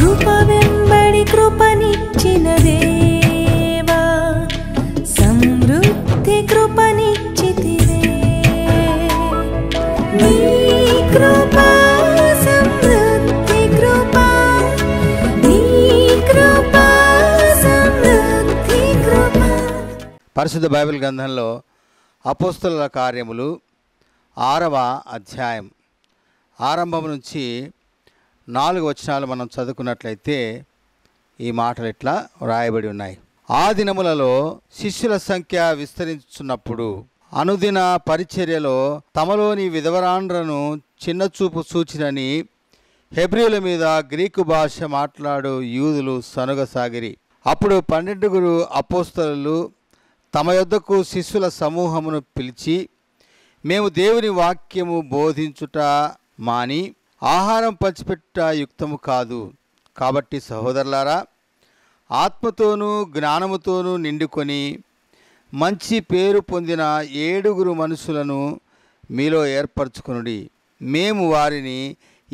కృప వెంబడి కృపనిచ్చిన కృపనిచ్చినదే పరిశుద్ధ బైబిల్ గ్రంథంలో అపోస్తుల కార్యములు ఆరవ అధ్యాయం ఆరంభం నుంచి నాలుగు వచనాలు మనం చదువుకున్నట్లయితే ఈ మాటలు ఇట్లా వ్రాయబడి ఉన్నాయి ఆ దినములలో శిష్యుల సంఖ్య విస్తరించున్నప్పుడు అనుదిన పరిచర్యలో తమలోని విధవరాండ్రను చిన్నచూపు సూచినని హెబ్రియుల మీద గ్రీకు భాష మాట్లాడు యూదులు సనుగసాగిరి అప్పుడు పన్నెండుగురు అపోస్తలు తమ యొద్దకు శిష్యుల సమూహమును పిలిచి మేము దేవుని వాక్యము బోధించుట మాని ఆహారం పంచిపెట్ట యుక్తము కాదు కాబట్టి సహోదరులారా ఆత్మతోనూ జ్ఞానముతోనూ నిండుకొని మంచి పేరు పొందిన ఏడుగురు మనుషులను మీలో ఏర్పరచుకునుడి మేము వారిని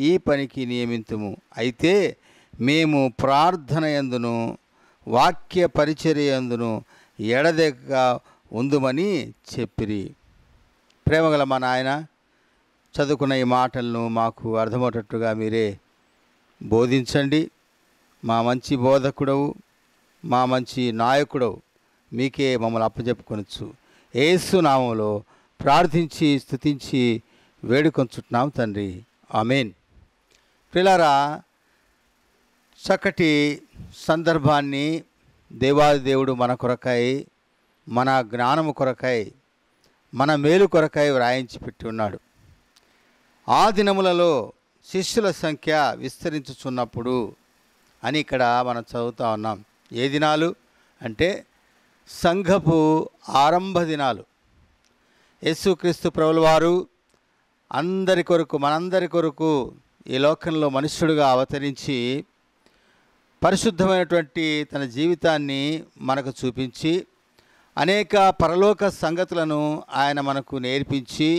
ఈ పనికి నియమితుము అయితే మేము ప్రార్థన ఎందును వాక్య పరిచర్య ఎందును ఎడదెక్క ఉందుమని చెప్పిరి ప్రేమగల మా నాయన చదువుకున్న ఈ మాటలను మాకు అర్థమయ్యేటట్టుగా మీరే బోధించండి మా మంచి బోధకుడవు మా మంచి నాయకుడవు మీకే మమ్మల్ని అప్పచెప్పుకొనొచ్చు నామంలో ప్రార్థించి స్థుతించి వేడుకొంచున్నాం తండ్రి ఆమెన్ పిల్లరా చక్కటి సందర్భాన్ని దేవాది దేవుడు మన కొరకై మన జ్ఞానము కొరకై మన మేలు కొరకై వ్రాయించి పెట్టి ఉన్నాడు ఆ దినములలో శిష్యుల సంఖ్య విస్తరించుచున్నప్పుడు అని ఇక్కడ మనం చదువుతా ఉన్నాం ఏ దినాలు అంటే సంఘపు ఆరంభ దినాలు యేసుక్రీస్తు ప్రభుల వారు అందరి కొరకు మనందరి కొరకు ఈ లోకంలో మనుష్యుడుగా అవతరించి పరిశుద్ధమైనటువంటి తన జీవితాన్ని మనకు చూపించి అనేక పరలోక సంగతులను ఆయన మనకు నేర్పించి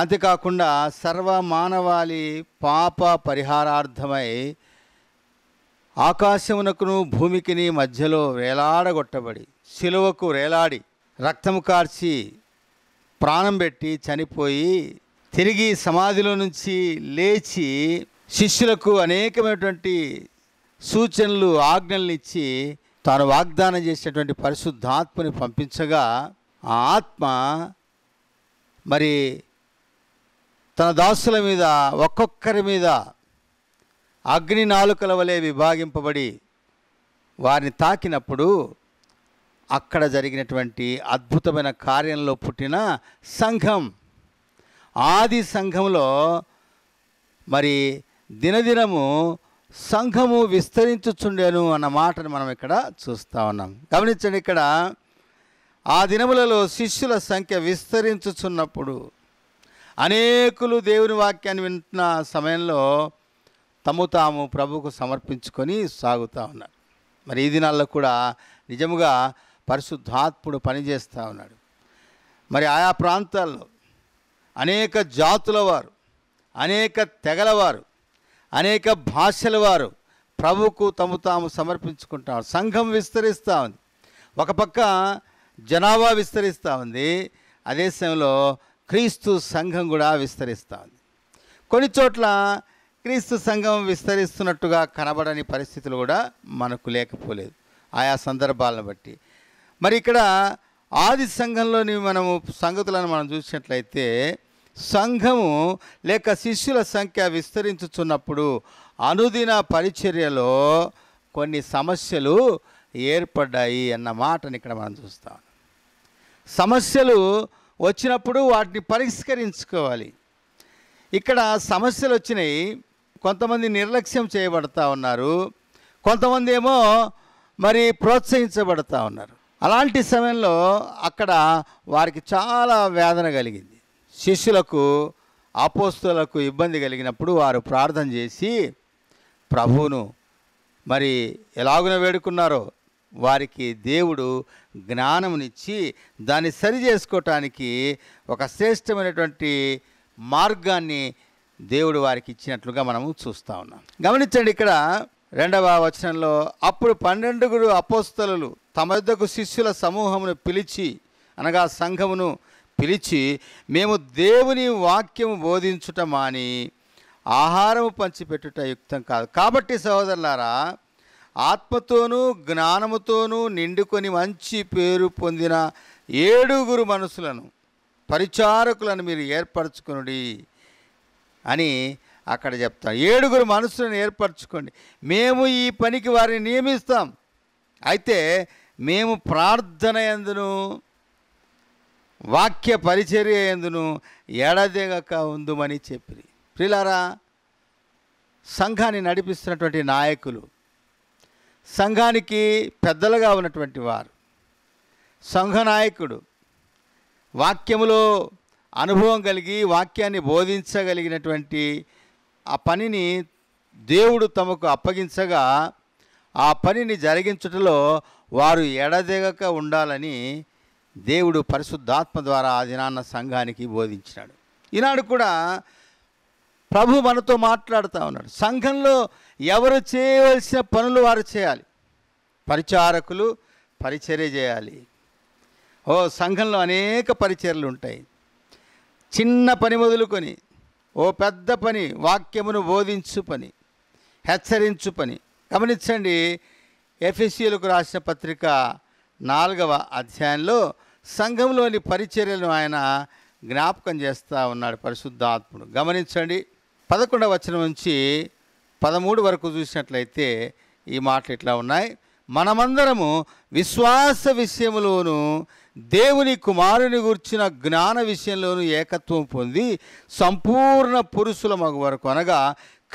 అంతేకాకుండా సర్వ మానవాళి పాప పరిహారార్థమై ఆకాశమునకును భూమికిని మధ్యలో వేలాడగొట్టబడి శిలువకు వేలాడి రక్తము కార్చి ప్రాణం పెట్టి చనిపోయి తిరిగి సమాధిలో నుంచి లేచి శిష్యులకు అనేకమైనటువంటి సూచనలు ఆజ్ఞల్నిచ్చి ఇచ్చి తాను వాగ్దానం చేసినటువంటి పరిశుద్ధాత్మని పంపించగా ఆ ఆత్మ మరి తన దాసుల మీద ఒక్కొక్కరి మీద అగ్ని నాలుకల వలె విభాగింపబడి వారిని తాకినప్పుడు అక్కడ జరిగినటువంటి అద్భుతమైన కార్యంలో పుట్టిన సంఘం ఆది సంఘంలో మరి దినదినము సంఘము విస్తరించుచుండేను అన్న మాటను మనం ఇక్కడ చూస్తూ ఉన్నాం గమనించండి ఇక్కడ ఆ దినములలో శిష్యుల సంఖ్య విస్తరించుచున్నప్పుడు అనేకులు దేవుని వాక్యాన్ని వింటున్న సమయంలో తము తాము ప్రభుకు సమర్పించుకొని సాగుతూ ఉన్నారు మరి ఈ దినాల్లో కూడా నిజముగా పరిశుద్ధాత్ముడు పనిచేస్తూ ఉన్నాడు మరి ఆయా ప్రాంతాల్లో అనేక జాతుల వారు అనేక తెగలవారు అనేక భాషల వారు ప్రభుకు తము తాము సమర్పించుకుంటారు సంఘం విస్తరిస్తూ ఉంది ఒక పక్క జనాభా విస్తరిస్తూ ఉంది అదే సమయంలో క్రీస్తు సంఘం కూడా విస్తరిస్తుంది కొన్ని చోట్ల క్రీస్తు సంఘం విస్తరిస్తున్నట్టుగా కనబడని పరిస్థితులు కూడా మనకు లేకపోలేదు ఆయా సందర్భాలను బట్టి మరి ఇక్కడ ఆది సంఘంలోని మనము సంగతులను మనం చూసినట్లయితే సంఘము లేక శిష్యుల సంఖ్య విస్తరించుచున్నప్పుడు అనుదిన పరిచర్యలో కొన్ని సమస్యలు ఏర్పడ్డాయి అన్న మాటని ఇక్కడ మనం చూస్తాం సమస్యలు వచ్చినప్పుడు వాటిని పరిష్కరించుకోవాలి ఇక్కడ సమస్యలు వచ్చినాయి కొంతమంది నిర్లక్ష్యం చేయబడతా ఉన్నారు కొంతమంది ఏమో మరి ప్రోత్సహించబడతా ఉన్నారు అలాంటి సమయంలో అక్కడ వారికి చాలా వేదన కలిగింది శిష్యులకు అపోస్తులకు ఇబ్బంది కలిగినప్పుడు వారు ప్రార్థన చేసి ప్రభువును మరి ఎలాగున వేడుకున్నారో వారికి దేవుడు జ్ఞానమునిచ్చి దాన్ని సరి చేసుకోవటానికి ఒక శ్రేష్టమైనటువంటి మార్గాన్ని దేవుడు వారికి ఇచ్చినట్లుగా మనము చూస్తూ ఉన్నాం గమనించండి ఇక్కడ రెండవ వచనంలో అప్పుడు పన్నెండుగురు అపోస్తలు తమ యొద్దకు శిష్యుల సమూహమును పిలిచి అనగా సంఘమును పిలిచి మేము దేవుని వాక్యము బోధించుటమాని ఆహారము పంచిపెట్టుట యుక్తం కాదు కాబట్టి సహోదరులారా ఆత్మతోనూ జ్ఞానముతోనూ నిండుకొని మంచి పేరు పొందిన ఏడుగురు మనసులను పరిచారకులను మీరు ఏర్పరచుకుని అని అక్కడ చెప్తాను ఏడుగురు మనసులను ఏర్పరచుకోండి మేము ఈ పనికి వారిని నియమిస్తాం అయితే మేము ప్రార్థన ఎందును వాక్య పరిచర్య ఎందును ఏడాదిగక ఉందమని చెప్పి ప్రిలారా సంఘాన్ని నడిపిస్తున్నటువంటి నాయకులు సంఘానికి పెద్దలుగా ఉన్నటువంటి వారు సంఘ నాయకుడు వాక్యములో అనుభవం కలిగి వాక్యాన్ని బోధించగలిగినటువంటి ఆ పనిని దేవుడు తమకు అప్పగించగా ఆ పనిని జరిగించుటలో వారు ఎడదెగక ఉండాలని దేవుడు పరిశుద్ధాత్మ ద్వారా దినాన్న సంఘానికి బోధించినాడు ఈనాడు కూడా ప్రభు మనతో మాట్లాడుతూ ఉన్నాడు సంఘంలో ఎవరు చేయవలసిన పనులు వారు చేయాలి పరిచారకులు పరిచర్య చేయాలి ఓ సంఘంలో అనేక పరిచర్లు ఉంటాయి చిన్న పని మొదలుకొని ఓ పెద్ద పని వాక్యమును బోధించు పని హెచ్చరించు పని గమనించండి ఎఫ్ఎస్సీలకు రాసిన పత్రిక నాలుగవ అధ్యాయంలో సంఘంలోని పరిచర్యలను ఆయన జ్ఞాపకం చేస్తూ ఉన్నాడు పరిశుద్ధాత్ముడు గమనించండి పదకొండవ వచనం నుంచి పదమూడు వరకు చూసినట్లయితే ఈ మాటలు ఇట్లా ఉన్నాయి మనమందరము విశ్వాస విషయంలోనూ దేవుని కుమారుని గుర్చిన జ్ఞాన విషయంలోనూ ఏకత్వం పొంది సంపూర్ణ పురుషుల మగు వరకు అనగా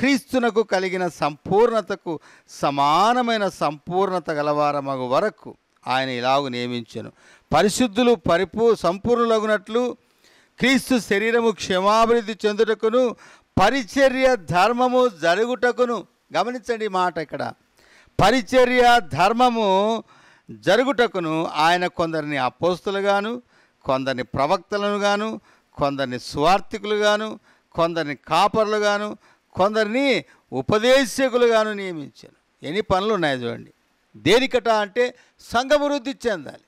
క్రీస్తునకు కలిగిన సంపూర్ణతకు సమానమైన సంపూర్ణత గలవార మగు వరకు ఆయన ఇలాగ నియమించను పరిశుద్ధులు పరిపూ సంపూర్ణులగునట్లు క్రీస్తు శరీరము క్షమాభివృద్ధి చెందుటకును పరిచర్య ధర్మము జరుగుటకును గమనించండి మాట ఇక్కడ పరిచర్య ధర్మము జరుగుటకును ఆయన కొందరిని అపోస్తులుగాను కొందరిని ప్రవక్తలను గాను కొందరిని స్వార్థికులుగాను కొందరిని గాను కొందరిని ఉపదేశకులుగాను నియమించాను ఎన్ని పనులు ఉన్నాయి చూడండి దేనికట అంటే సంఘము వృద్ధి చెందాలి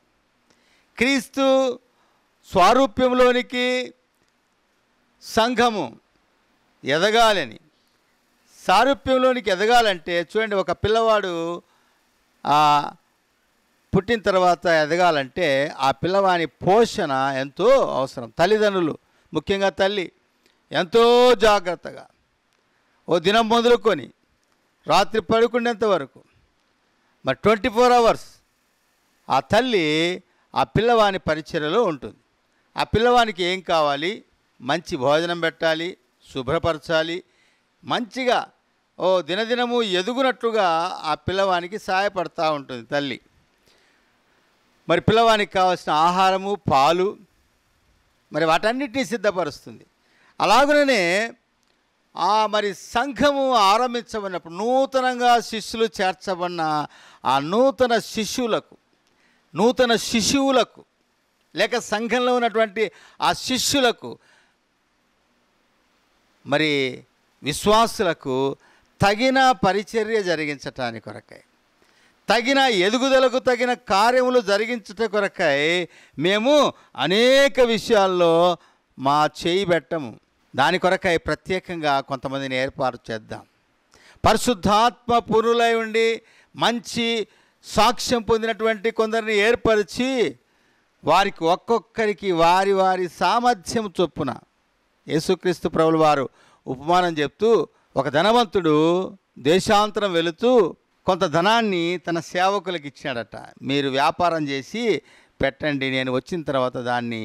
క్రీస్తు స్వారూప్యంలోనికి సంఘము ఎదగాలని సారూప్యంలోనికి ఎదగాలంటే చూడండి ఒక పిల్లవాడు పుట్టిన తర్వాత ఎదగాలంటే ఆ పిల్లవాని పోషణ ఎంతో అవసరం తల్లిదండ్రులు ముఖ్యంగా తల్లి ఎంతో జాగ్రత్తగా ఓ దినం మొదలుకొని రాత్రి పడుకునేంత వరకు మరి ట్వంటీ ఫోర్ అవర్స్ ఆ తల్లి ఆ పిల్లవాని పరిచర్యలో ఉంటుంది ఆ పిల్లవానికి ఏం కావాలి మంచి భోజనం పెట్టాలి శుభ్రపరచాలి మంచిగా ఓ దినదినము ఎదుగునట్లుగా ఆ పిల్లవానికి సహాయపడతా ఉంటుంది తల్లి మరి పిల్లవానికి కావాల్సిన ఆహారము పాలు మరి వాటన్నిటినీ సిద్ధపరుస్తుంది అలాగనే ఆ మరి సంఘము ఆరంభించబడినప్పుడు నూతనంగా శిష్యులు చేర్చబడిన ఆ నూతన శిష్యులకు నూతన శిశువులకు లేక సంఘంలో ఉన్నటువంటి ఆ శిష్యులకు మరి విశ్వాసులకు తగిన పరిచర్య జరిగించటానికి కొరకై తగిన ఎదుగుదలకు తగిన కార్యములు జరిగించట కొరకై మేము అనేక విషయాల్లో మా చేయి పెట్టము దాని కొరకై ప్రత్యేకంగా కొంతమందిని ఏర్పాటు చేద్దాం పరిశుద్ధాత్మ పురులై ఉండి మంచి సాక్ష్యం పొందినటువంటి కొందరిని ఏర్పరిచి వారికి ఒక్కొక్కరికి వారి వారి సామర్థ్యం చొప్పున యేసుక్రీస్తు ప్రభులు వారు ఉపమానం చెప్తూ ఒక ధనవంతుడు దేశాంతరం వెళుతూ కొంత ధనాన్ని తన సేవకులకు ఇచ్చినాడట మీరు వ్యాపారం చేసి పెట్టండి నేను వచ్చిన తర్వాత దాన్ని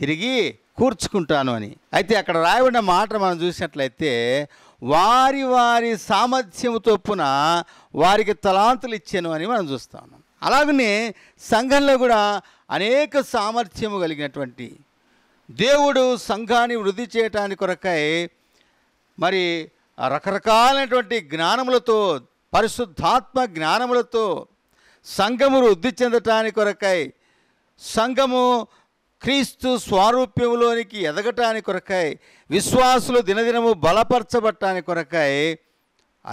తిరిగి కూర్చుకుంటాను అని అయితే అక్కడ రాయబడిన మాట మనం చూసినట్లయితే వారి వారి సామర్థ్యము తప్పున వారికి తలాంతులు ఇచ్చాను అని మనం చూస్తాం అలాగనే సంఘంలో కూడా అనేక సామర్థ్యము కలిగినటువంటి దేవుడు సంఘాన్ని వృద్ధి చేయటానికి కొరకై మరి రకరకాలైనటువంటి జ్ఞానములతో పరిశుద్ధాత్మ జ్ఞానములతో సంఘము వృద్ధి చెందటానికి కొరకై సంఘము క్రీస్తు స్వారూప్యంలోనికి ఎదగటానికి కొరకై విశ్వాసులు దినదినము బలపరచబట్టాని కొరకై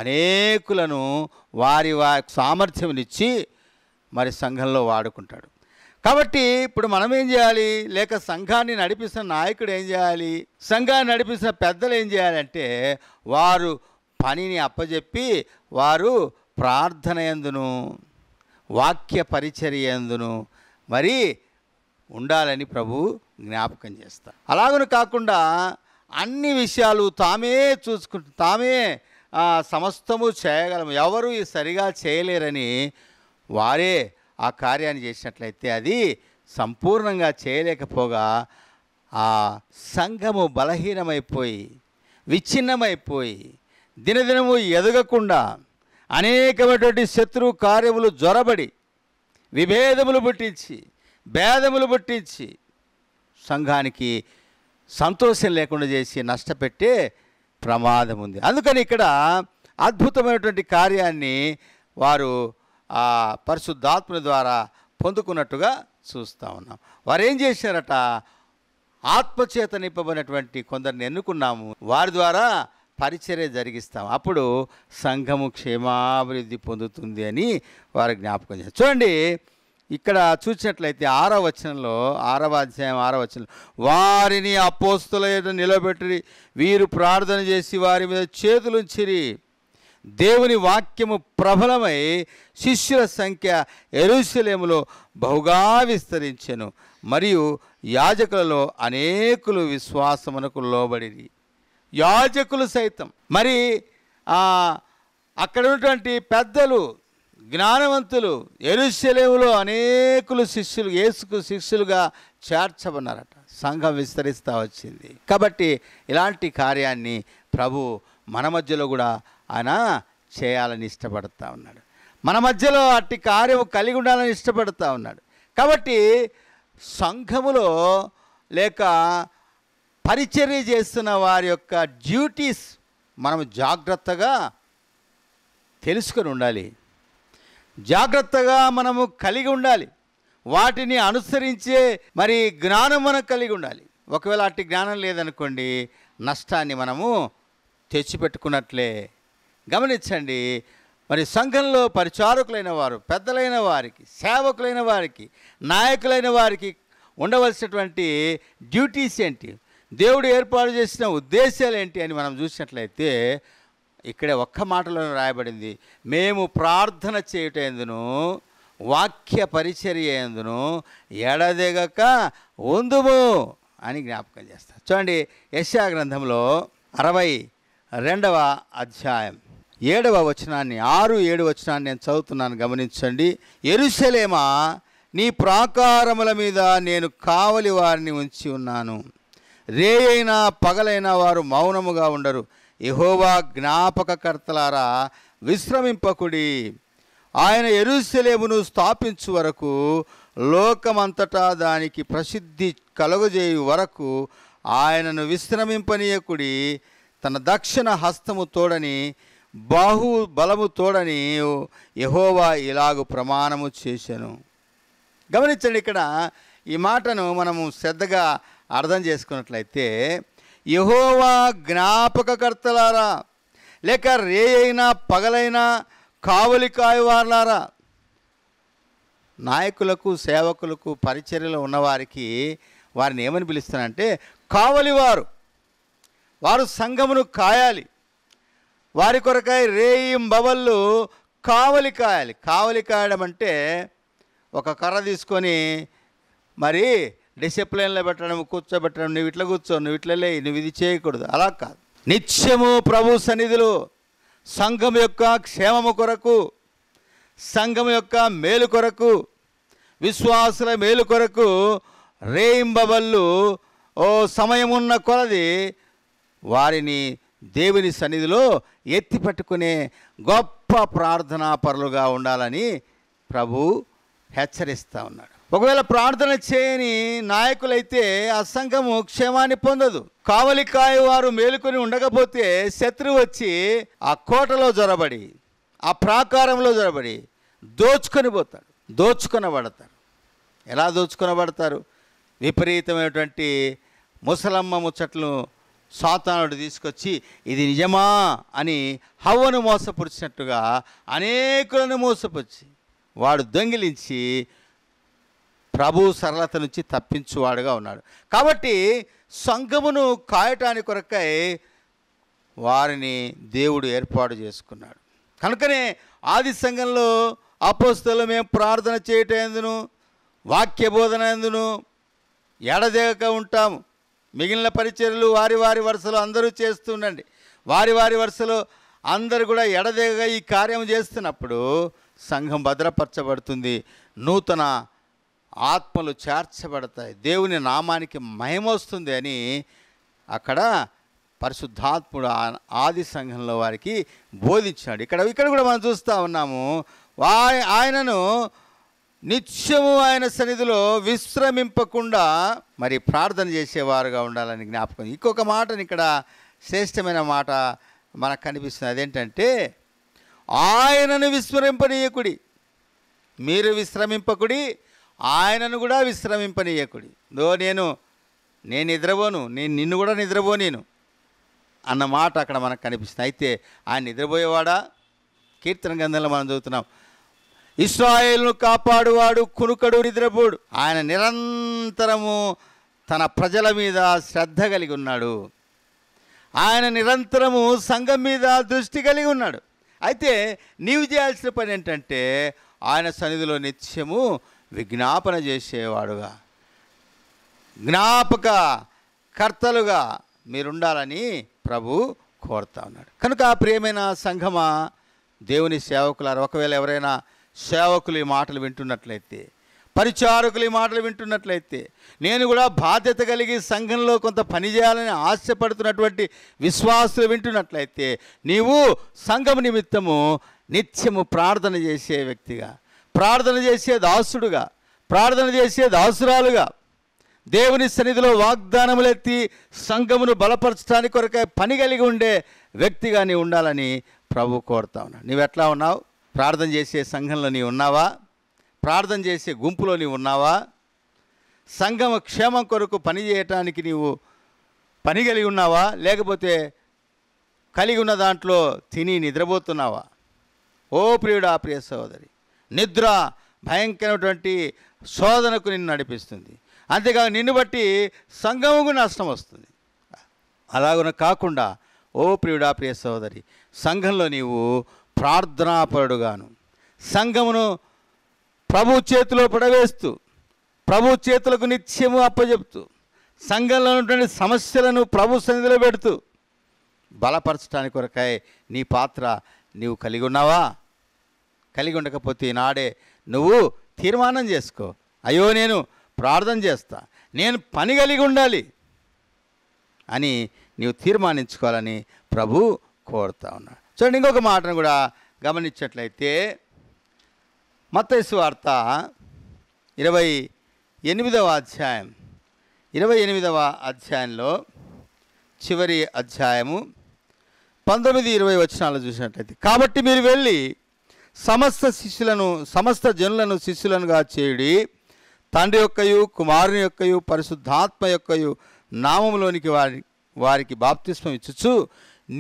అనేకులను వారి వారి సామర్థ్యమునిచ్చి మరి సంఘంలో వాడుకుంటాడు కాబట్టి ఇప్పుడు మనం ఏం చేయాలి లేక సంఘాన్ని నడిపిస్తున్న నాయకుడు ఏం చేయాలి సంఘాన్ని నడిపిస్తున్న పెద్దలు ఏం చేయాలంటే వారు పనిని అప్పజెప్పి వారు ప్రార్థన ఎందును వాక్య పరిచర్య ఎందును మరి ఉండాలని ప్రభు జ్ఞాపకం చేస్తారు అలాగను కాకుండా అన్ని విషయాలు తామే చూసుకుంటు తామే సమస్తము చేయగలము ఎవరు సరిగా చేయలేరని వారే ఆ కార్యాన్ని చేసినట్లయితే అది సంపూర్ణంగా చేయలేకపోగా ఆ సంఘము బలహీనమైపోయి విచ్ఛిన్నమైపోయి దినదినము ఎదగకుండా అనేకమైనటువంటి శత్రు కార్యములు జ్వరబడి విభేదములు పుట్టించి భేదములు పుట్టించి సంఘానికి సంతోషం లేకుండా చేసి నష్టపెట్టే ప్రమాదం ఉంది అందుకని ఇక్కడ అద్భుతమైనటువంటి కార్యాన్ని వారు ఆ పరిశుద్ధాత్మని ద్వారా పొందుకున్నట్టుగా చూస్తూ ఉన్నాం వారు ఏం చేశారట ఆత్మచేత నింపబడినటువంటి కొందరిని ఎన్నుకున్నాము వారి ద్వారా పరిచర్య జరిగిస్తాం అప్పుడు సంఘము క్షేమాభివృద్ధి పొందుతుంది అని వారు జ్ఞాపకం చేస్తారు చూడండి ఇక్కడ చూసినట్లయితే ఆరో వచనంలో ఆరవ అధ్యాయం ఆరో వచనం వారిని అపోస్తుల నిలబెట్టి వీరు ప్రార్థన చేసి వారి మీద చేతులుంచిరి దేవుని వాక్యము ప్రబలమై శిష్యుల సంఖ్య ఎరుశలేములో బహుగా విస్తరించెను మరియు యాజకులలో అనేకులు విశ్వాసమునకు లోబడి యాజకులు సైతం మరి అక్కడ ఉన్నటువంటి పెద్దలు జ్ఞానవంతులు ఎరుశలేములో అనేకులు శిష్యులు యేసుకు శిష్యులుగా చేర్చబన్నారట సంఘం విస్తరిస్తూ వచ్చింది కాబట్టి ఇలాంటి కార్యాన్ని ప్రభు మన మధ్యలో కూడా ఆయన చేయాలని ఇష్టపడతా ఉన్నాడు మన మధ్యలో అట్టి కార్యము కలిగి ఉండాలని ఇష్టపడతా ఉన్నాడు కాబట్టి సంఘములో లేక పరిచర్య చేస్తున్న వారి యొక్క డ్యూటీస్ మనం జాగ్రత్తగా తెలుసుకొని ఉండాలి జాగ్రత్తగా మనము కలిగి ఉండాలి వాటిని అనుసరించే మరి జ్ఞానం మనకు కలిగి ఉండాలి ఒకవేళ అట్టి జ్ఞానం లేదనుకోండి నష్టాన్ని మనము తెచ్చిపెట్టుకున్నట్లే గమనించండి మరి సంఘంలో పరిచారకులైన వారు పెద్దలైన వారికి సేవకులైన వారికి నాయకులైన వారికి ఉండవలసినటువంటి డ్యూటీస్ ఏంటి దేవుడు ఏర్పాటు చేసిన ఉద్దేశాలు ఏంటి అని మనం చూసినట్లయితే ఇక్కడే ఒక్క మాటలో రాయబడింది మేము ప్రార్థన చేయటందును వాక్య పరిచర్య ఎందును ఉందుము అని జ్ఞాపకం చేస్తారు చూడండి యశా గ్రంథంలో అరవై రెండవ అధ్యాయం ఏడవ వచనాన్ని ఆరు ఏడు వచనాన్ని నేను చదువుతున్నాను గమనించండి ఎరుసలేమా నీ ప్రాకారముల మీద నేను కావలి వారిని ఉంచి ఉన్నాను రే అయినా పగలైనా వారు మౌనముగా ఉండరు యహోవా జ్ఞాపకకర్తలారా విశ్రమింపకుడి ఆయన ఎరుసలేమును స్థాపించు వరకు లోకమంతటా దానికి ప్రసిద్ధి కలుగజేయు వరకు ఆయనను విశ్రమింపనీయకుడి తన దక్షిణ హస్తము తోడని బాహు బలము తోడని యహోవా ఇలాగు ప్రమాణము చేశాను గమనించండి ఇక్కడ ఈ మాటను మనము శ్రద్ధగా అర్థం చేసుకున్నట్లయితే యహోవా జ్ఞాపకకర్తలారా లేక రే అయినా పగలైనా కావలి కాయవారులారా నాయకులకు సేవకులకు పరిచర్యలు ఉన్నవారికి వారిని ఏమని పిలుస్తానంటే కావలివారు వారు సంఘమును కాయాలి వారి కొరకాయ రేయిం బవళ్ళు కావలి కాయాలి కావలి కాయడం అంటే ఒక కర్ర తీసుకొని మరి డిసిప్లిన్లో పెట్టడం కూర్చోబెట్టడం నువ్వు ఇట్లా కూర్చో నువ్వు ఇట్ల లే నువ్వు ఇది చేయకూడదు అలా కాదు నిత్యము ప్రభు సన్నిధులు సంఘం యొక్క క్షేమము కొరకు సంఘం యొక్క మేలు కొరకు విశ్వాసుల మేలు కొరకు రేయింబవళ్ళు ఓ సమయమున్న కొలది వారిని దేవుని సన్నిధిలో ఎత్తి పట్టుకునే గొప్ప ప్రార్థనాపరులుగా ఉండాలని ప్రభు హెచ్చరిస్తూ ఉన్నాడు ఒకవేళ ప్రార్థన చేయని నాయకులైతే ఆ సంఘము క్షేమాన్ని పొందదు కావలికాయ వారు మేలుకొని ఉండకపోతే శత్రువు వచ్చి ఆ కోటలో జొరబడి ఆ ప్రాకారంలో జొరబడి దోచుకొని పోతాడు దోచుకొనబడతాడు ఎలా దోచుకొనబడతారు విపరీతమైనటువంటి ముసలమ్మ ముచ్చట్లు సాతానుడు తీసుకొచ్చి ఇది నిజమా అని హవ్వను మోసపరిచినట్టుగా అనేకులను మోసపరిచి వాడు దొంగిలించి ప్రభు సరళత నుంచి తప్పించువాడుగా ఉన్నాడు కాబట్టి సంఘమును కాయటాని కొరకై వారిని దేవుడు ఏర్పాటు చేసుకున్నాడు కనుకనే ఆది సంఘంలో అపోస్తలు మేము ప్రార్థన చేయటం ఎందును వాక్య బోధన ఎందును ఎడదేగక ఉంటాము మిగిలిన పరిచర్లు వారి వారి వరుసలో అందరూ చేస్తుండండి వారి వారి వరుసలో అందరు కూడా ఎడదెగగా ఈ కార్యం చేస్తున్నప్పుడు సంఘం భద్రపరచబడుతుంది నూతన ఆత్మలు చేర్చబడతాయి దేవుని నామానికి మహిమొస్తుంది అని అక్కడ పరిశుద్ధాత్ముడు ఆది సంఘంలో వారికి బోధించాడు ఇక్కడ ఇక్కడ కూడా మనం చూస్తూ ఉన్నాము వా ఆయనను నిత్యము ఆయన సన్నిధిలో విశ్రమింపకుండా మరి ప్రార్థన చేసేవారుగా ఉండాలని జ్ఞాపకం ఇంకొక మాటని ఇక్కడ శ్రేష్టమైన మాట మనకు కనిపిస్తుంది అదేంటంటే ఆయనను విశ్రమింపనీయకుడి మీరు విశ్రమింపకుడి ఆయనను కూడా విశ్రమింపనీయకుడి దో నేను నేను నిద్రపోను నేను నిన్ను కూడా నిద్రపో నేను అన్న మాట అక్కడ మనకు కనిపిస్తుంది అయితే ఆయన నిద్రపోయేవాడా కీర్తన గ్రంథంలో మనం చదువుతున్నాం ఇస్రాయేల్ను కాపాడువాడు కునుకడు నిద్రపోడు ఆయన నిరంతరము తన ప్రజల మీద శ్రద్ధ కలిగి ఉన్నాడు ఆయన నిరంతరము సంఘం మీద దృష్టి కలిగి ఉన్నాడు అయితే నీవు చేయాల్సిన పని ఏంటంటే ఆయన సన్నిధిలో నిత్యము విజ్ఞాపన చేసేవాడుగా జ్ఞాపక కర్తలుగా మీరుండాలని ప్రభు కోరుతా ఉన్నాడు కనుక ప్రియమైన సంఘమా దేవుని సేవకులారు ఒకవేళ ఎవరైనా సేవకులు ఈ మాటలు వింటున్నట్లయితే పరిచారకులు ఈ మాటలు వింటున్నట్లయితే నేను కూడా బాధ్యత కలిగి సంఘంలో కొంత పనిచేయాలని ఆశపడుతున్నటువంటి విశ్వాసులు వింటున్నట్లయితే నీవు సంఘం నిమిత్తము నిత్యము ప్రార్థన చేసే వ్యక్తిగా ప్రార్థన చేసే దాసుడుగా ప్రార్థన చేసే దాసురాలుగా దేవుని సన్నిధిలో వాగ్దానములెత్తి సంఘమును బలపరచడానికి కొరకే పని కలిగి ఉండే వ్యక్తిగా నీ ఉండాలని ప్రభు కోరుతా ఉన్నాను ఎట్లా ఉన్నావు ప్రార్థన చేసే సంఘంలో నీవు ఉన్నావా ప్రార్థన చేసే గుంపులో నీవు ఉన్నావా సంఘం క్షేమం కొరకు పనిచేయటానికి నీవు పని కలిగి ఉన్నావా లేకపోతే కలిగి ఉన్న దాంట్లో తిని నిద్రపోతున్నావా ఓ ప్రియుడా ప్రియ సహోదరి నిద్ర భయంకరమైనటువంటి శోధనకు నిన్ను నడిపిస్తుంది అంతేకాక నిన్ను బట్టి సంఘముకు నష్టం వస్తుంది అలాగున కాకుండా ఓ ప్రియుడా ప్రియ సహోదరి సంఘంలో నీవు ప్రార్థనాపరుడుగాను సంఘమును ప్రభు చేతిలో పడవేస్తూ ప్రభు చేతులకు నిత్యము అప్పజెప్తూ సంఘంలో ఉన్నటువంటి సమస్యలను ప్రభు సన్నిధిలో పెడుతూ బలపరచడానికి కొరకై నీ పాత్ర నీవు కలిగి ఉన్నావా కలిగి ఉండకపోతే ఈనాడే నువ్వు తీర్మానం చేసుకో అయ్యో నేను ప్రార్థన చేస్తా నేను పని కలిగి ఉండాలి అని నీవు తీర్మానించుకోవాలని ప్రభు కోరుతా ఉన్నాడు చూడండి ఇంకొక మాటను కూడా గమనించినట్లయితే మత్తైసు వార్త ఇరవై ఎనిమిదవ అధ్యాయం ఇరవై ఎనిమిదవ అధ్యాయంలో చివరి అధ్యాయము పంతొమ్మిది ఇరవై వచనాలు చూసినట్లయితే కాబట్టి మీరు వెళ్ళి సమస్త శిష్యులను సమస్త జనులను శిష్యులనుగా చేయుడి తండ్రి యొక్కయు కుమారుని యొక్కయు పరిశుద్ధాత్మ యొక్కయు నామంలోనికి వారి వారికి బాప్తిస్మం ఇచ్చుచు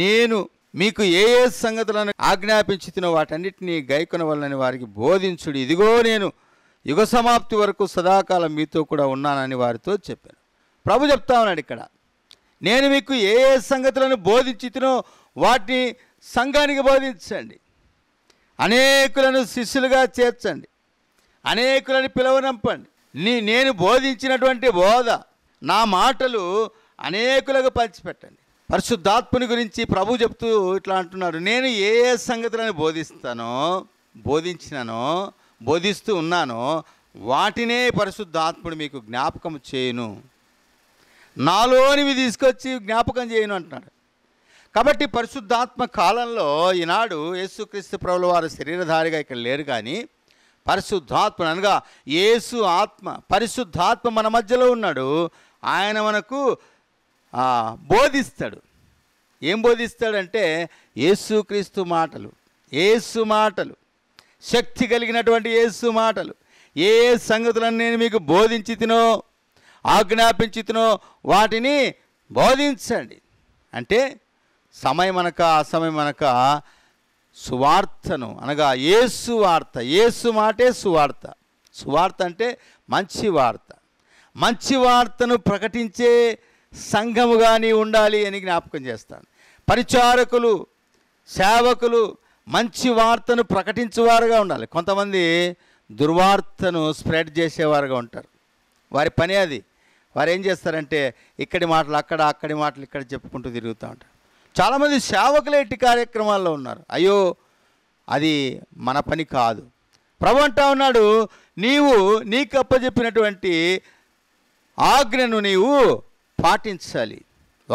నేను మీకు ఏ ఏ సంగతులను తినో వాటన్నిటినీ గైకొనవలని వారికి బోధించుడు ఇదిగో నేను యుగ సమాప్తి వరకు సదాకాలం మీతో కూడా ఉన్నానని వారితో చెప్పాను ప్రభు చెప్తా ఉన్నాడు ఇక్కడ నేను మీకు ఏ ఏ సంగతులను తినో వాటిని సంఘానికి బోధించండి అనేకులను శిష్యులుగా చేర్చండి అనేకులను పిలవనంపండి నీ నేను బోధించినటువంటి బోధ నా మాటలు అనేకులకు పంచిపెట్టండి పరిశుద్ధాత్మని గురించి ప్రభు చెప్తూ ఇట్లా అంటున్నాడు నేను ఏ ఏ సంగతులను బోధిస్తానో బోధించినానో బోధిస్తూ ఉన్నానో వాటినే పరిశుద్ధాత్ముడు మీకు జ్ఞాపకం చేయను నాలోనివి తీసుకొచ్చి జ్ఞాపకం చేయను అంటున్నాడు కాబట్టి పరిశుద్ధాత్మ కాలంలో ఈనాడు యేసుక్రీస్తు ప్రభుల వారు శరీరధారిగా ఇక్కడ లేరు కానీ పరిశుద్ధాత్మ అనగా యేసు ఆత్మ పరిశుద్ధాత్మ మన మధ్యలో ఉన్నాడు ఆయన మనకు బోధిస్తాడు ఏం బోధిస్తాడంటే యేసుక్రీస్తు మాటలు ఏసు మాటలు శక్తి కలిగినటువంటి ఏసు మాటలు ఏ ఏ సంగతులను నేను మీకు బోధించి తినో ఆజ్ఞాపించి తినో వాటిని బోధించండి అంటే సమయం అనక అసమయం అనక సువార్తను అనగా ఏసు వార్త ఏసు మాటే సువార్త సువార్త అంటే మంచి వార్త మంచి వార్తను ప్రకటించే సంఘముగాని ఉండాలి అని జ్ఞాపకం చేస్తాను పరిచారకులు సేవకులు మంచి వార్తను ప్రకటించేవారుగా ఉండాలి కొంతమంది దుర్వార్తను స్ప్రెడ్ చేసేవారుగా ఉంటారు వారి పని అది వారు ఏం చేస్తారంటే ఇక్కడి మాటలు అక్కడ అక్కడి మాటలు ఇక్కడ చెప్పుకుంటూ తిరుగుతూ ఉంటారు చాలామంది సేవకులే ఇట్టి కార్యక్రమాల్లో ఉన్నారు అయ్యో అది మన పని కాదు ప్రభు అంటా ఉన్నాడు నీవు నీకు అప్పజెప్పినటువంటి ఆజ్ఞను నీవు పాటించాలి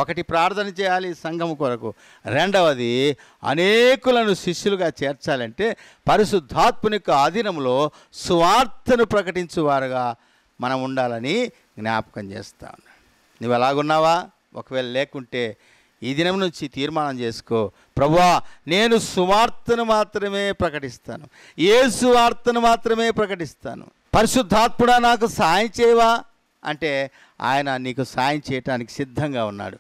ఒకటి ప్రార్థన చేయాలి సంఘం కొరకు రెండవది అనేకులను శిష్యులుగా చేర్చాలంటే పరిశుద్ధాత్మని యొక్క అధీనంలో సువార్తను ప్రకటించేవారుగా మనం ఉండాలని జ్ఞాపకం చేస్తా ఉన్నాను నువ్వు ఎలాగున్నావా ఒకవేళ లేకుంటే ఈ దినం నుంచి తీర్మానం చేసుకో ప్రభువా నేను సువార్తను మాత్రమే ప్రకటిస్తాను ఏ సువార్తను మాత్రమే ప్రకటిస్తాను పరిశుద్ధాత్ముడా నాకు సాయం చేయవా అంటే ఆయన నీకు సాయం చేయటానికి సిద్ధంగా ఉన్నాడు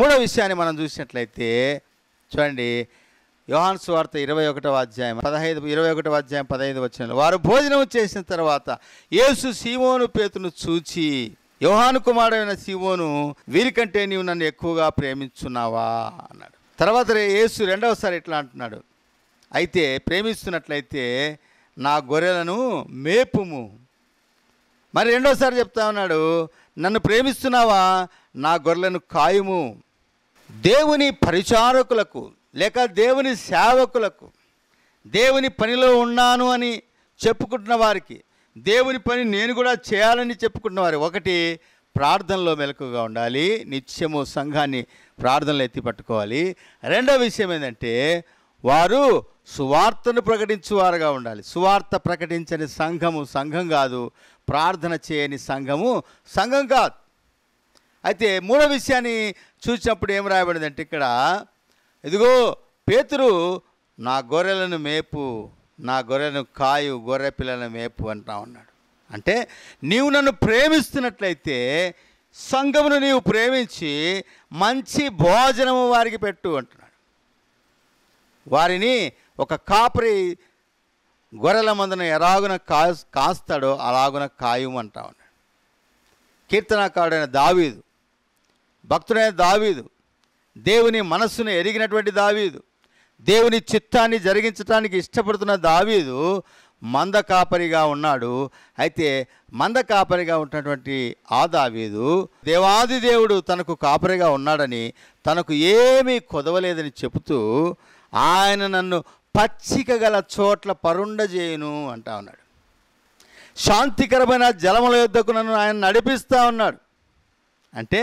మూడో విషయాన్ని మనం చూసినట్లయితే చూడండి యోహాన్ వార్త ఇరవై ఒకటవ అధ్యాయం పదహైదు ఇరవై ఒకటవ అధ్యాయం పదహైదు వచ్చిన వారు భోజనం చేసిన తర్వాత యేసు సీమోను పేతును చూచి యోహాను కుమారుడైన సీమోను వీరికంటే నీవు నన్ను ఎక్కువగా ప్రేమించున్నావా అన్నాడు తర్వాత యేసు రెండవసారి ఎట్లా అంటున్నాడు అయితే ప్రేమిస్తున్నట్లయితే నా గొర్రెలను మేపుము మరి రెండోసారి చెప్తా ఉన్నాడు నన్ను ప్రేమిస్తున్నావా నా గొర్రెలను ఖాయము దేవుని పరిచారకులకు లేక దేవుని సేవకులకు దేవుని పనిలో ఉన్నాను అని చెప్పుకుంటున్న వారికి దేవుని పని నేను కూడా చేయాలని చెప్పుకుంటున్న వారు ఒకటి ప్రార్థనలో మెలకుగా ఉండాలి నిత్యము సంఘాన్ని ప్రార్థనలు ఎత్తి పట్టుకోవాలి రెండో విషయం ఏంటంటే వారు సువార్తను ప్రకటించువారుగా ఉండాలి సువార్త ప్రకటించని సంఘము సంఘం కాదు ప్రార్థన చేయని సంఘము సంఘం కాదు అయితే మూడవ విషయాన్ని చూసినప్పుడు ఏం రాయబడిందంటే ఇక్కడ ఇదిగో పేతురు నా గొర్రెలను మేపు నా గొర్రెను కాయు గొర్రె పిల్లలను మేపు అంటా ఉన్నాడు అంటే నీవు నన్ను ప్రేమిస్తున్నట్లయితే సంఘమును నీవు ప్రేమించి మంచి భోజనము వారికి పెట్టు అంటున్నాడు వారిని ఒక కాపరి గొర్రెల మందను ఎలాగున కాస్తాడో అలాగున కాయమంటా ఉన్నాడు కీర్తనకారుడైన దావీదు భక్తుడైన దావీదు దేవుని మనస్సును ఎరిగినటువంటి దావీదు దేవుని చిత్తాన్ని జరిగించడానికి ఇష్టపడుతున్న దావీదు మంద కాపరిగా ఉన్నాడు అయితే మంద కాపరిగా ఉన్నటువంటి ఆ దావీదు దేవాది దేవుడు తనకు కాపరిగా ఉన్నాడని తనకు ఏమీ కొదవలేదని చెబుతూ ఆయన నన్ను పచ్చిక గల చోట్ల పరుండజేయును అంటా ఉన్నాడు శాంతికరమైన జలముల యొద్దకు నన్ను ఆయన నడిపిస్తూ ఉన్నాడు అంటే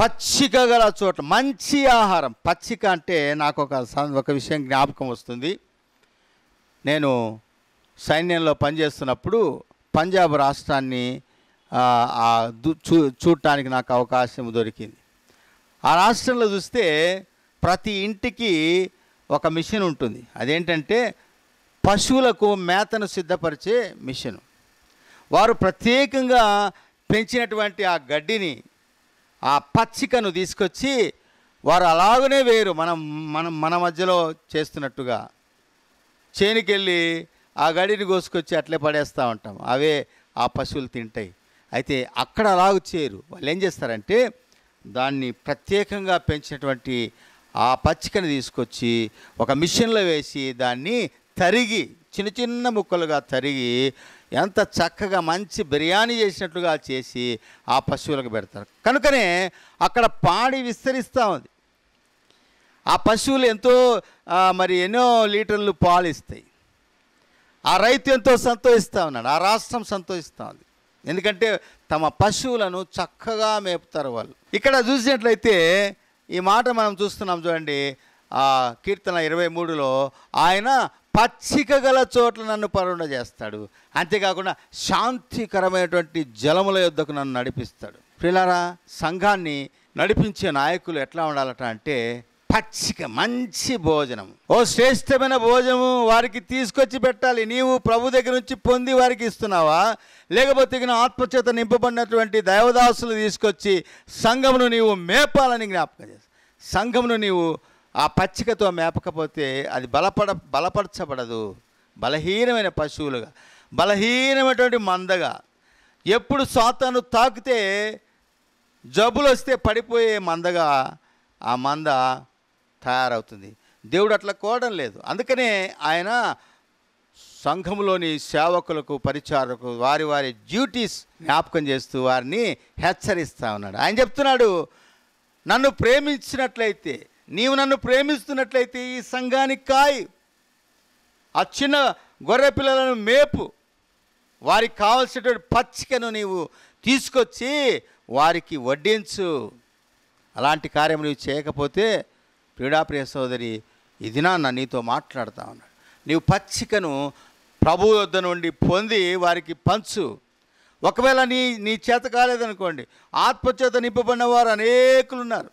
పచ్చిక గల చోట్ల మంచి ఆహారం పచ్చిక అంటే నాకు ఒక ఒక విషయం జ్ఞాపకం వస్తుంది నేను సైన్యంలో పనిచేస్తున్నప్పుడు పంజాబ్ రాష్ట్రాన్ని చూ చూడటానికి నాకు అవకాశం దొరికింది ఆ రాష్ట్రంలో చూస్తే ప్రతి ఇంటికి ఒక మిషన్ ఉంటుంది అదేంటంటే పశువులకు మేతను సిద్ధపరిచే మిషన్ వారు ప్రత్యేకంగా పెంచినటువంటి ఆ గడ్డిని ఆ పచ్చికను తీసుకొచ్చి వారు అలాగనే వేరు మనం మనం మన మధ్యలో చేస్తున్నట్టుగా చేనుకెళ్ళి ఆ గడిని కోసుకొచ్చి అట్లే పడేస్తూ ఉంటాం అవే ఆ పశువులు తింటాయి అయితే అక్కడ అలాగ చేయరు వాళ్ళు ఏం చేస్తారంటే దాన్ని ప్రత్యేకంగా పెంచినటువంటి ఆ పచ్చికని తీసుకొచ్చి ఒక మిషన్లో వేసి దాన్ని తరిగి చిన్న చిన్న ముక్కలుగా తరిగి ఎంత చక్కగా మంచి బిర్యానీ చేసినట్లుగా చేసి ఆ పశువులకు పెడతారు కనుకనే అక్కడ పాడి విస్తరిస్తూ ఉంది ఆ పశువులు ఎంతో మరి ఎన్నో లీటర్లు పాలు ఇస్తాయి ఆ రైతు ఎంతో సంతోషిస్తూ ఉన్నాడు ఆ రాష్ట్రం సంతోషిస్తూ ఉంది ఎందుకంటే తమ పశువులను చక్కగా మేపుతారు వాళ్ళు ఇక్కడ చూసినట్లయితే ఈ మాట మనం చూస్తున్నాం చూడండి కీర్తన ఇరవై మూడులో ఆయన పచ్చిక గల చోట్ల నన్ను పరుణ చేస్తాడు అంతేకాకుండా శాంతికరమైనటువంటి జలముల యొద్దకు నన్ను నడిపిస్తాడు పిల్లరా సంఘాన్ని నడిపించే నాయకులు ఎట్లా ఉండాలట అంటే పచ్చిక మంచి భోజనం ఓ శ్రేష్టమైన భోజనము వారికి తీసుకొచ్చి పెట్టాలి నీవు ప్రభు దగ్గర నుంచి పొంది వారికి ఇస్తున్నావా లేకపోతే ఆత్మచేత నింపబడినటువంటి దైవదాసులు తీసుకొచ్చి సంఘమును నీవు మేపాలని జ్ఞాపకం చేస్తా సంఘమును నీవు ఆ పచ్చికతో మేపకపోతే అది బలపడ బలపరచబడదు బలహీనమైన పశువులుగా బలహీనమైనటువంటి మందగా ఎప్పుడు సాతను తాకితే జబ్బులు వస్తే పడిపోయే మందగా ఆ మంద తయారవుతుంది దేవుడు అట్లా కోవడం లేదు అందుకనే ఆయన సంఘంలోని సేవకులకు పరిచారకు వారి వారి డ్యూటీస్ జ్ఞాపకం చేస్తూ వారిని హెచ్చరిస్తూ ఉన్నాడు ఆయన చెప్తున్నాడు నన్ను ప్రేమించినట్లయితే నీవు నన్ను ప్రేమిస్తున్నట్లయితే ఈ సంఘానికి కాయ్ ఆ చిన్న గొర్రె పిల్లలను మేపు వారికి కావలసినటువంటి పచ్చికను నీవు తీసుకొచ్చి వారికి వడ్డించు అలాంటి కార్యం నువ్వు చేయకపోతే ప్రియ సోదరి ఇది నాన్న నీతో మాట్లాడుతా ఉన్నాడు నీవు పచ్చికను ప్రభు వద్ద నుండి పొంది వారికి పంచు ఒకవేళ నీ నీ చేత కాలేదనుకోండి ఆత్మచేత నింపబడిన వారు అనేకులు ఉన్నారు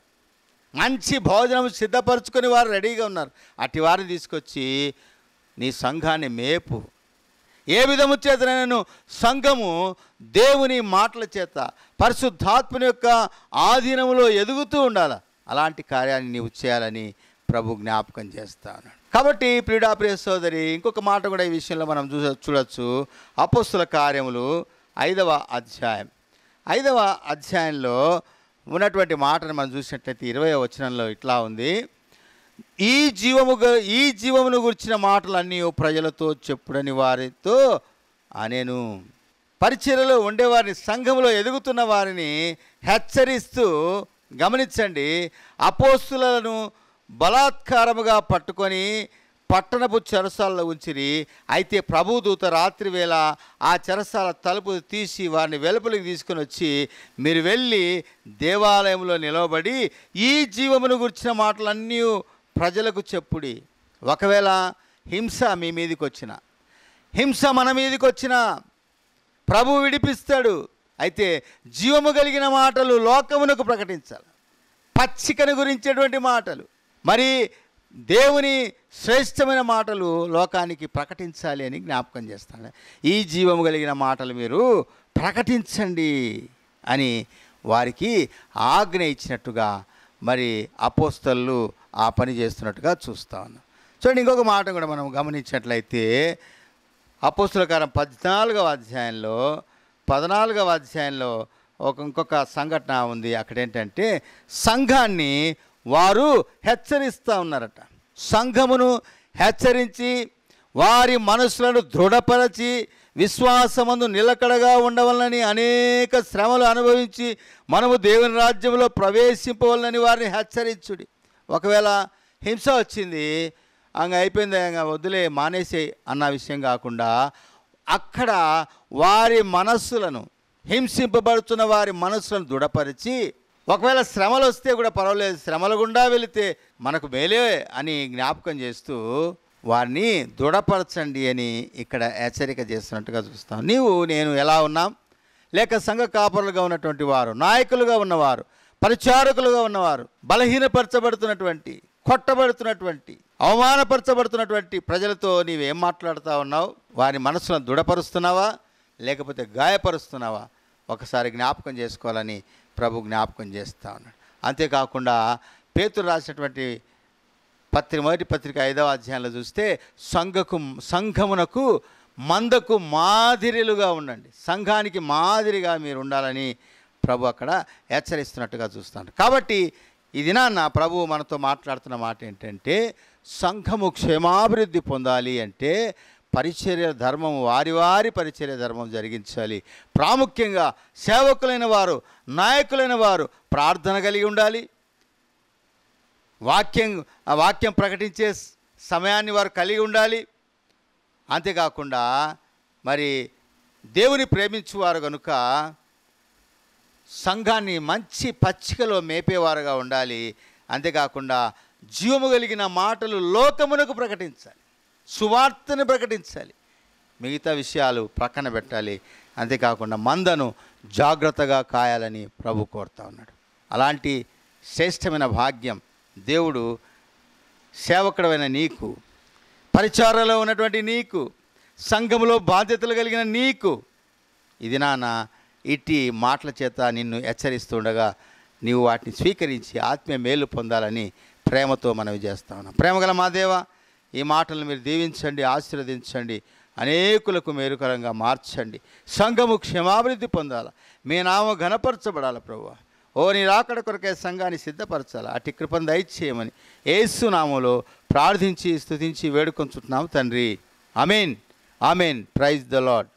మంచి భోజనం సిద్ధపరచుకుని వారు రెడీగా ఉన్నారు అటు వారిని తీసుకొచ్చి నీ సంఘాన్ని మేపు ఏ విధము చేత నేను సంఘము దేవుని మాటల చేత పరిశుద్ధాత్మని యొక్క ఆధీనంలో ఎదుగుతూ ఉండాలా అలాంటి కార్యాన్ని నీవు చేయాలని ప్రభు జ్ఞాపకం చేస్తాను కాబట్టి ప్రియుడాప్రియ సోదరి ఇంకొక మాట కూడా ఈ విషయంలో మనం చూ చూడవచ్చు అపస్తుల కార్యములు ఐదవ అధ్యాయం ఐదవ అధ్యాయంలో ఉన్నటువంటి మాటను మనం చూసినట్లయితే ఇరవై వచనంలో ఇట్లా ఉంది ఈ జీవము ఈ జీవమును గురించిన మాటలన్నీ ప్రజలతో చెప్పుడని వారితో అనేను పరిచయలో ఉండేవారిని సంఘంలో ఎదుగుతున్న వారిని హెచ్చరిస్తూ గమనించండి అపోస్తులను బలాత్కారముగా పట్టుకొని పట్టణపు చెరసాలలో ఉంచిరి అయితే ప్రభుదూత రాత్రి వేళ ఆ చెరసాల తలుపు తీసి వారిని వెలుపలికి తీసుకుని వచ్చి మీరు వెళ్ళి దేవాలయంలో నిలవబడి ఈ జీవమును గుర్చిన మాటలన్నీ ప్రజలకు చెప్పుడి ఒకవేళ హింస మీ మీదకి వచ్చిన హింస మన మీదకి వచ్చిన ప్రభు విడిపిస్తాడు అయితే జీవము కలిగిన మాటలు లోకమునకు ప్రకటించాలి పచ్చికను గురించేటువంటి మాటలు మరి దేవుని శ్రేష్టమైన మాటలు లోకానికి ప్రకటించాలి అని జ్ఞాపకం చేస్తాను ఈ జీవము కలిగిన మాటలు మీరు ప్రకటించండి అని వారికి ఆజ్ఞ ఇచ్చినట్టుగా మరి అపోస్తళ్ళు ఆ పని చేస్తున్నట్టుగా చూస్తా ఉన్నాం చూడండి ఇంకొక మాట కూడా మనం గమనించినట్లయితే అపోస్తుల కాలం పద్నాలుగవ అధ్యాయంలో పద్నాలుగవ అధ్యాయంలో ఒక ఇంకొక సంఘటన ఉంది అక్కడ ఏంటంటే సంఘాన్ని వారు హెచ్చరిస్తూ ఉన్నారట సంఘమును హెచ్చరించి వారి మనసులను దృఢపరచి విశ్వాసమందు నిలకడగా ఉండవాలని అనేక శ్రమలు అనుభవించి మనము దేవుని రాజ్యంలో ప్రవేశింపవాలని వారిని హెచ్చరించుడి ఒకవేళ హింస వచ్చింది అంగ అయిపోయింది అంగ వదిలే మానేసే అన్న విషయం కాకుండా అక్కడ వారి మనస్సులను హింసింపబడుతున్న వారి మనస్సులను దృఢపరిచి ఒకవేళ శ్రమలు వస్తే కూడా పర్వాలేదు శ్రమల గుండా వెళితే మనకు మేలే అని జ్ఞాపకం చేస్తూ వారిని దృఢపరచండి అని ఇక్కడ హెచ్చరిక చేస్తున్నట్టుగా చూస్తాం నీవు నేను ఎలా ఉన్నాం లేక సంఘ కాపరులుగా ఉన్నటువంటి వారు నాయకులుగా ఉన్నవారు పరిచారకులుగా ఉన్నవారు బలహీనపరచబడుతున్నటువంటి కొట్టబడుతున్నటువంటి అవమానపరచబడుతున్నటువంటి ప్రజలతో నీవేం మాట్లాడుతూ ఉన్నావు వారి మనసును దృఢపరుస్తున్నావా లేకపోతే గాయపరుస్తున్నావా ఒకసారి జ్ఞాపకం చేసుకోవాలని ప్రభు జ్ఞాపకం చేస్తూ ఉన్నాడు అంతేకాకుండా పేతురు రాసినటువంటి పత్రిక మొదటి పత్రిక ఐదవ అధ్యాయంలో చూస్తే సంఘకు సంఘమునకు మందకు మాదిరిలుగా ఉండండి సంఘానికి మాదిరిగా మీరు ఉండాలని ప్రభు అక్కడ హెచ్చరిస్తున్నట్టుగా చూస్తాడు కాబట్టి ఈ దినాన్న ప్రభువు మనతో మాట్లాడుతున్న మాట ఏంటంటే సంఘము క్షేమాభివృద్ధి పొందాలి అంటే పరిచర్య ధర్మం వారి వారి పరిచర్య ధర్మం జరిగించాలి ప్రాముఖ్యంగా సేవకులైన వారు నాయకులైన వారు ప్రార్థన కలిగి ఉండాలి వాక్యం వాక్యం ప్రకటించే సమయాన్ని వారు కలిగి ఉండాలి అంతేకాకుండా మరి దేవుని ప్రేమించువారు కనుక సంఘాన్ని మంచి పచ్చికలో మేపేవారుగా ఉండాలి అంతేకాకుండా జీవము కలిగిన మాటలు లోకమునకు ప్రకటించాలి సువార్తను ప్రకటించాలి మిగతా విషయాలు ప్రక్కన పెట్టాలి అంతేకాకుండా మందను జాగ్రత్తగా కాయాలని ప్రభు కోరుతా ఉన్నాడు అలాంటి శ్రేష్టమైన భాగ్యం దేవుడు సేవకుడమైన నీకు పరిచారంలో ఉన్నటువంటి నీకు సంఘములో బాధ్యతలు కలిగిన నీకు ఇది నానా ఇట్టి మాటల చేత నిన్ను హెచ్చరిస్తుండగా నీవు వాటిని స్వీకరించి ఆత్మీయ మేలు పొందాలని ప్రేమతో మనవి చేస్తా ఉన్నాం ప్రేమగల మాదేవ ఈ మాటలను మీరు దీవించండి ఆశీర్వదించండి అనేకులకు మేలుకరంగా మార్చండి సంఘము క్షమాభివృద్ధి పొందాలి మీ నామం ఘనపరచబడాలి ప్రభు ఓ నీ రాకడ కొరకే సంఘాన్ని సిద్ధపరచాలి అటు కృపను దయచేయమని ఏసునామంలో ప్రార్థించి స్థుతించి వేడుకొంచుతున్నాము తండ్రి అమీన్ ఆమెన్ ప్రైజ్ ద లాడ్